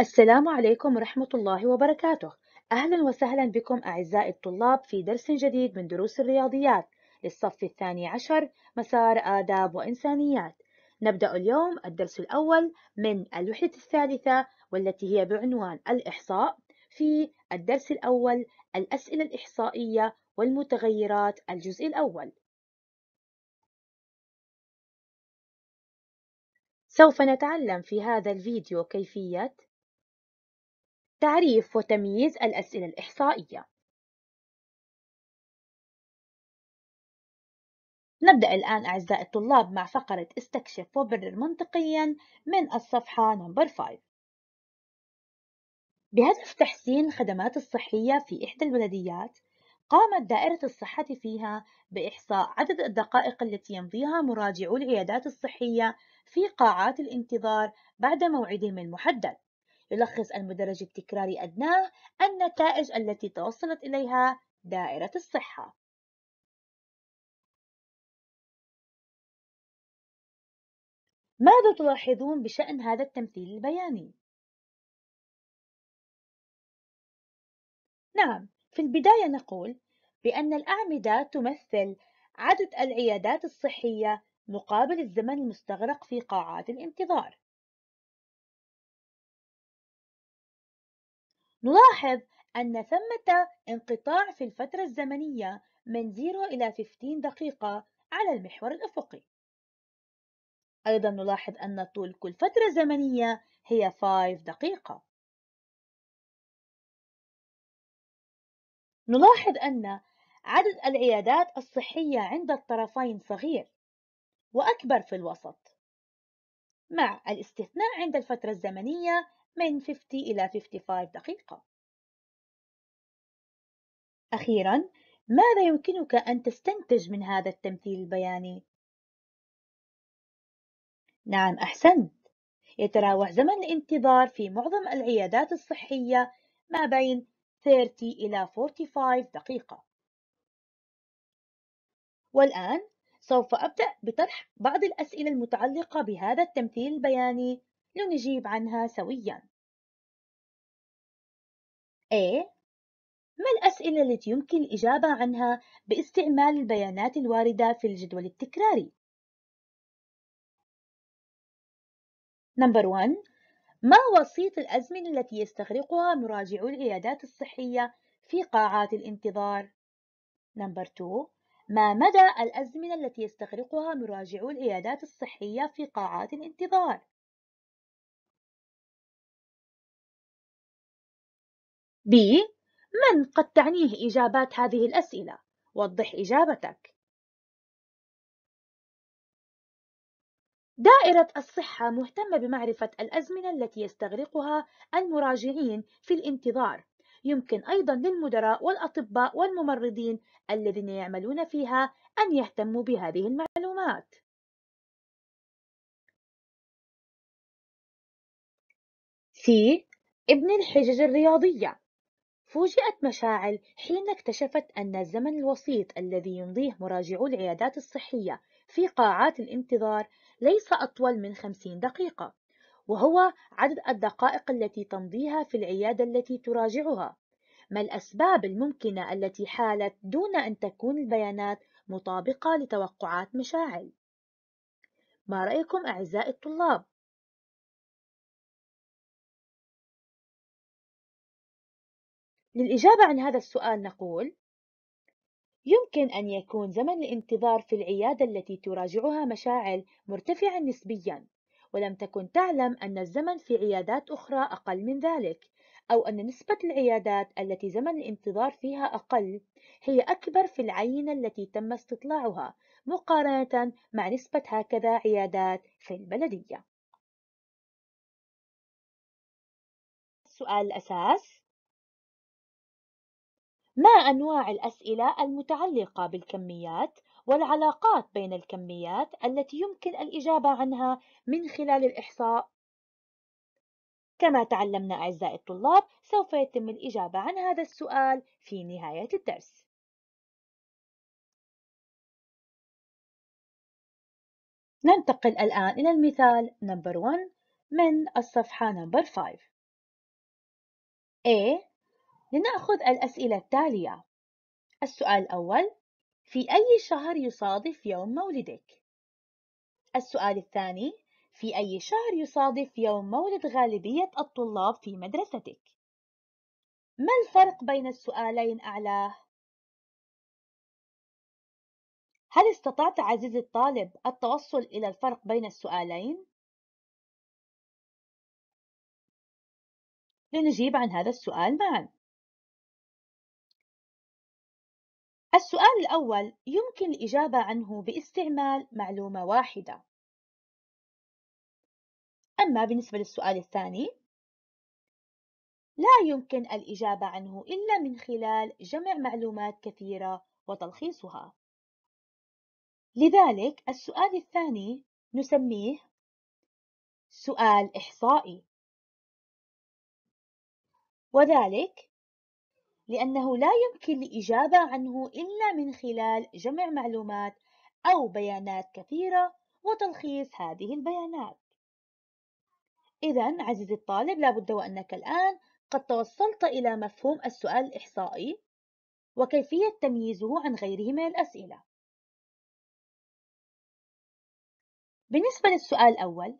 السلام عليكم ورحمة الله وبركاته أهلا وسهلا بكم أعزائي الطلاب في درس جديد من دروس الرياضيات للصف الثاني عشر مسار آداب وإنسانيات نبدأ اليوم الدرس الأول من الوحدة الثالثة والتي هي بعنوان الإحصاء في الدرس الأول الأسئلة الإحصائية والمتغيرات الجزء الأول سوف نتعلم في هذا الفيديو كيفية تعريف وتمييز الأسئلة الإحصائية نبدأ الآن أعزائي الطلاب مع فقرة استكشف وبرر منطقيا من الصفحة نمبر 5 بهدف تحسين الخدمات الصحية في إحدى البلديات قامت دائرة الصحة فيها بإحصاء عدد الدقائق التي يمضيها مراجعو العيادات الصحية في قاعات الانتظار بعد موعدهم المحدد يلخص المدرج التكراري أدناه النتائج التي توصلت إليها دائرة الصحة ماذا تلاحظون بشأن هذا التمثيل البياني؟ نعم، في البداية نقول بأن الأعمدة تمثل عدد العيادات الصحية مقابل الزمن المستغرق في قاعات الانتظار. نلاحظ أن ثمة انقطاع في الفترة الزمنية من 0 إلى 15 دقيقة على المحور الأفقي أيضا نلاحظ أن طول كل فترة زمنية هي 5 دقيقة نلاحظ أن عدد العيادات الصحية عند الطرفين صغير وأكبر في الوسط مع الاستثناء عند الفترة الزمنية من 50 إلى 55 دقيقة. أخيرا، ماذا يمكنك أن تستنتج من هذا التمثيل البياني؟ نعم أحسنت، يتراوح زمن الانتظار في معظم العيادات الصحية ما بين 30 إلى 45 دقيقة. والآن سوف أبدأ بطرح بعض الأسئلة المتعلقة بهذا التمثيل البياني لنجيب عنها سويا A. ما الأسئلة التي يمكن الإجابة عنها باستعمال البيانات الواردة في الجدول التكراري؟ نمبر 1 ما وسيط الأزمنة التي يستغرقها مراجعو العيادات الصحية في قاعات الانتظار؟ نمبر 2 ما مدى الأزمنة التي يستغرقها مراجعو العيادات الصحية في قاعات الانتظار؟ ب من قد تعنيه إجابات هذه الأسئلة؟ وضح إجابتك. دائرة الصحة مهتمة بمعرفة الأزمنة التي يستغرقها المراجعين في الانتظار، يمكن أيضا للمدراء والأطباء والممرضين الذين يعملون فيها أن يهتموا بهذه المعلومات. في ابن الحجج الرياضية فوجئت مشاعل حين اكتشفت أن الزمن الوسيط الذي يمضيه مراجعو العيادات الصحية في قاعات الانتظار ليس أطول من خمسين دقيقة وهو عدد الدقائق التي تمضيها في العيادة التي تراجعها ما الأسباب الممكنة التي حالت دون أن تكون البيانات مطابقة لتوقعات مشاعل؟ ما رأيكم أعزائي الطلاب؟ للإجابة عن هذا السؤال نقول: يمكن أن يكون زمن الانتظار في العيادة التي تراجعها مشاعل مرتفعًا نسبيًا، ولم تكن تعلم أن الزمن في عيادات أخرى أقل من ذلك، أو أن نسبة العيادات التي زمن الانتظار فيها أقل هي أكبر في العينة التي تم استطلاعها مقارنة مع نسبة هكذا عيادات في البلدية. السؤال الأساس ما أنواع الأسئلة المتعلقة بالكميات والعلاقات بين الكميات التي يمكن الإجابة عنها من خلال الإحصاء؟ كما تعلمنا أعزائي الطلاب سوف يتم الإجابة عن هذا السؤال في نهاية الدرس ننتقل الآن إلى المثال نمبر 1 من الصفحة نمبر 5 A لنأخذ الأسئلة التالية السؤال الأول في أي شهر يصادف يوم مولدك؟ السؤال الثاني في أي شهر يصادف يوم مولد غالبية الطلاب في مدرستك؟ ما الفرق بين السؤالين أعلاه؟ هل استطعت عزيزي الطالب التوصل إلى الفرق بين السؤالين؟ لنجيب عن هذا السؤال معاً السؤال الأول يمكن الإجابة عنه باستعمال معلومة واحدة أما بالنسبة للسؤال الثاني لا يمكن الإجابة عنه إلا من خلال جمع معلومات كثيرة وتلخيصها لذلك السؤال الثاني نسميه سؤال إحصائي وذلك لأنه لا يمكن الإجابة عنه إلا من خلال جمع معلومات أو بيانات كثيرة وتلخيص هذه البيانات إذا عزيزي الطالب لابد وأنك الآن قد توصلت إلى مفهوم السؤال الإحصائي وكيفية تمييزه عن غيره من الأسئلة بالنسبة للسؤال الأول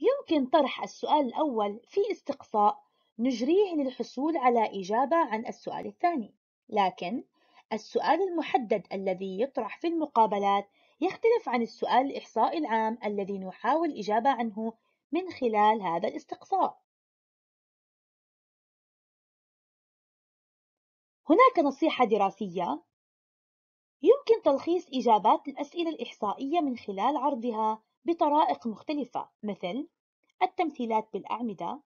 يمكن طرح السؤال الأول في استقصاء نجريه للحصول على إجابة عن السؤال الثاني، لكن السؤال المحدد الذي يطرح في المقابلات يختلف عن السؤال الإحصائي العام الذي نحاول الإجابة عنه من خلال هذا الاستقصاء. هناك نصيحة دراسية يمكن تلخيص إجابات الأسئلة الإحصائية من خلال عرضها بطرائق مختلفة مثل التمثيلات بالأعمدة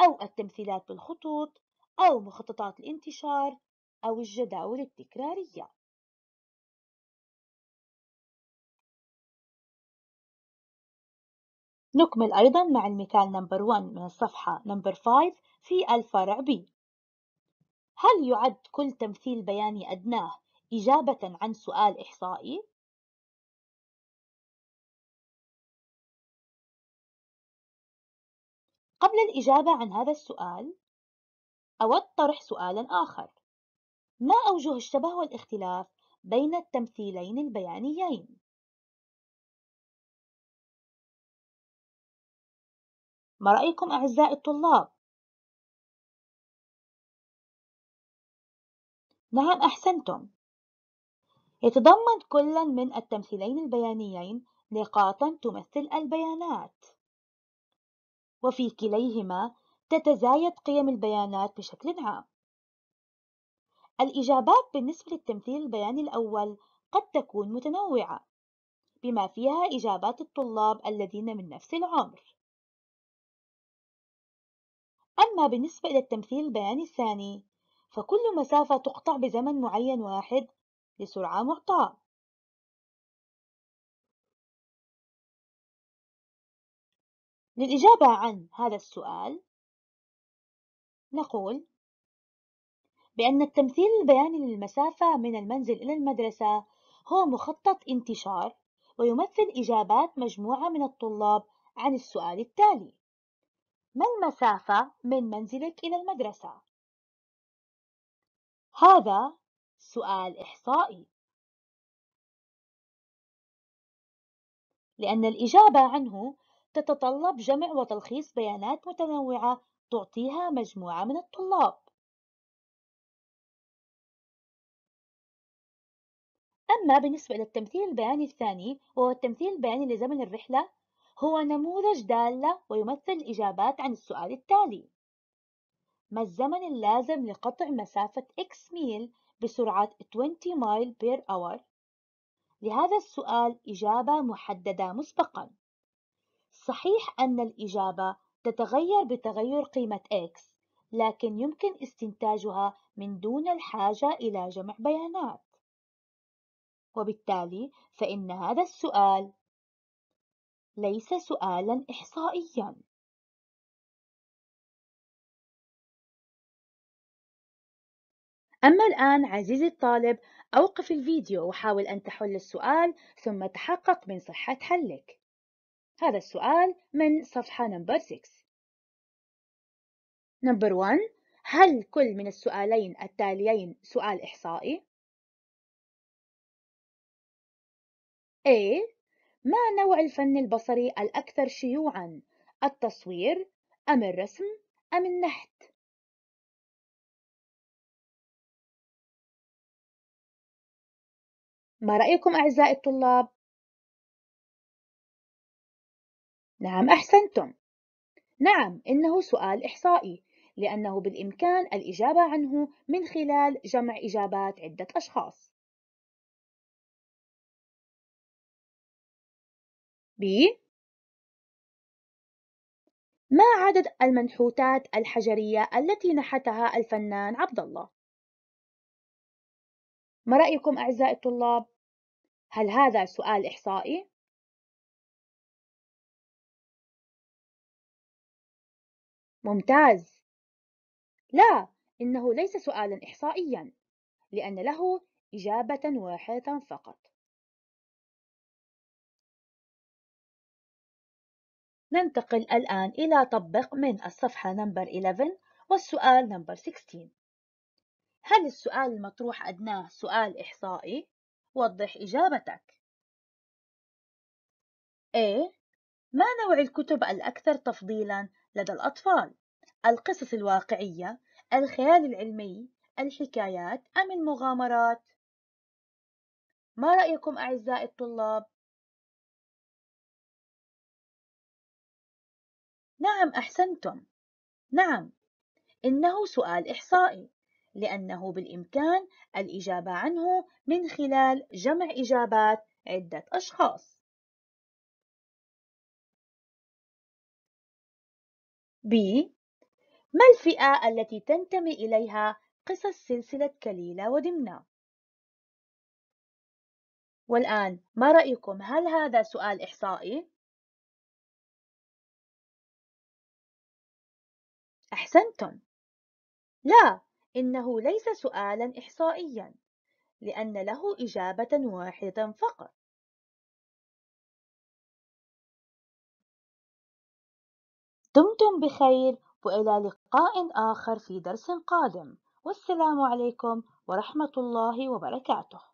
أو التمثيلات بالخطوط أو مخططات الانتشار أو الجداول التكرارية نكمل أيضا مع المثال نمبر 1 من الصفحة نمبر 5 في الفرع B هل يعد كل تمثيل بياني أدناه إجابة عن سؤال إحصائي؟ قبل الإجابة عن هذا السؤال، أود طرح سؤالًا آخر: ما أوجه الشبه والاختلاف بين التمثيلين البيانيين؟ ما رأيكم أعزائي الطلاب؟ نعم أحسنتم يتضمن كل من التمثيلين البيانيين نقاطا تمثل البيانات وفي كليهما تتزايد قيم البيانات بشكل عام الإجابات بالنسبة للتمثيل البياني الأول قد تكون متنوعة بما فيها إجابات الطلاب الذين من نفس العمر أما بالنسبة إلى التمثيل البياني الثاني فكل مسافة تقطع بزمن معين واحد لسرعة معطاة للإجابة عن هذا السؤال نقول بأن التمثيل البياني للمسافة من المنزل إلى المدرسة هو مخطط انتشار ويمثل إجابات مجموعة من الطلاب عن السؤال التالي ما المسافة من منزلك إلى المدرسة؟ هذا سؤال إحصائي لأن الإجابة عنه تتطلب جمع وتلخيص بيانات متنوعة تعطيها مجموعة من الطلاب أما بالنسبة للتمثيل البياني الثاني وهو التمثيل البياني لزمن الرحلة هو نموذج دالة ويمثل الإجابات عن السؤال التالي ما الزمن اللازم لقطع مسافة X ميل بسرعة 20 ميل بير أور؟ لهذا السؤال إجابة محددة مسبقاً صحيح أن الإجابة تتغير بتغير قيمة x، لكن يمكن استنتاجها من دون الحاجة إلى جمع بيانات، وبالتالي فإن هذا السؤال ليس سؤالًا إحصائيًا. أما الآن عزيزي الطالب، أوقف الفيديو وحاول أن تحل السؤال ثم تحقق من صحة حلك. هذا السؤال من صفحة نمبر 6 نمبر 1 هل كل من السؤالين التاليين سؤال إحصائي؟ A ما نوع الفن البصري الأكثر شيوعاً؟ التصوير أم الرسم أم النحت؟ ما رأيكم أعزائي الطلاب؟ نعم أحسنتم. نعم إنه سؤال إحصائي لأنه بالإمكان الإجابة عنه من خلال جمع إجابات عدة أشخاص. ب ما عدد المنحوتات الحجرية التي نحتها الفنان عبد الله؟ ما رأيكم أعزائي الطلاب؟ هل هذا سؤال إحصائي؟ ممتاز. لا، إنه ليس سؤالًا إحصائيًا، لأن له إجابةً واحدةً فقط. ننتقل الآن إلى طبق من الصفحة نمبر 11 والسؤال نمبر 16 هل السؤال المطروح أدناه سؤال إحصائي؟ وضح إجابتك A ما نوع الكتب الأكثر تفضيلاً لدى الأطفال القصص الواقعية الخيال العلمي الحكايات أم المغامرات ما رأيكم أعزائي الطلاب؟ نعم أحسنتم نعم إنه سؤال إحصائي لأنه بالإمكان الإجابة عنه من خلال جمع إجابات عدة أشخاص ب. ما الفئة التي تنتمي إليها قصص سلسلة كليلة ودمنة؟ والآن ما رأيكم هل هذا سؤال إحصائي؟ أحسنتم لا إنه ليس سؤالا إحصائيا لأن له إجابة واحدة فقط دمتم بخير وإلى لقاء آخر في درس قادم والسلام عليكم ورحمة الله وبركاته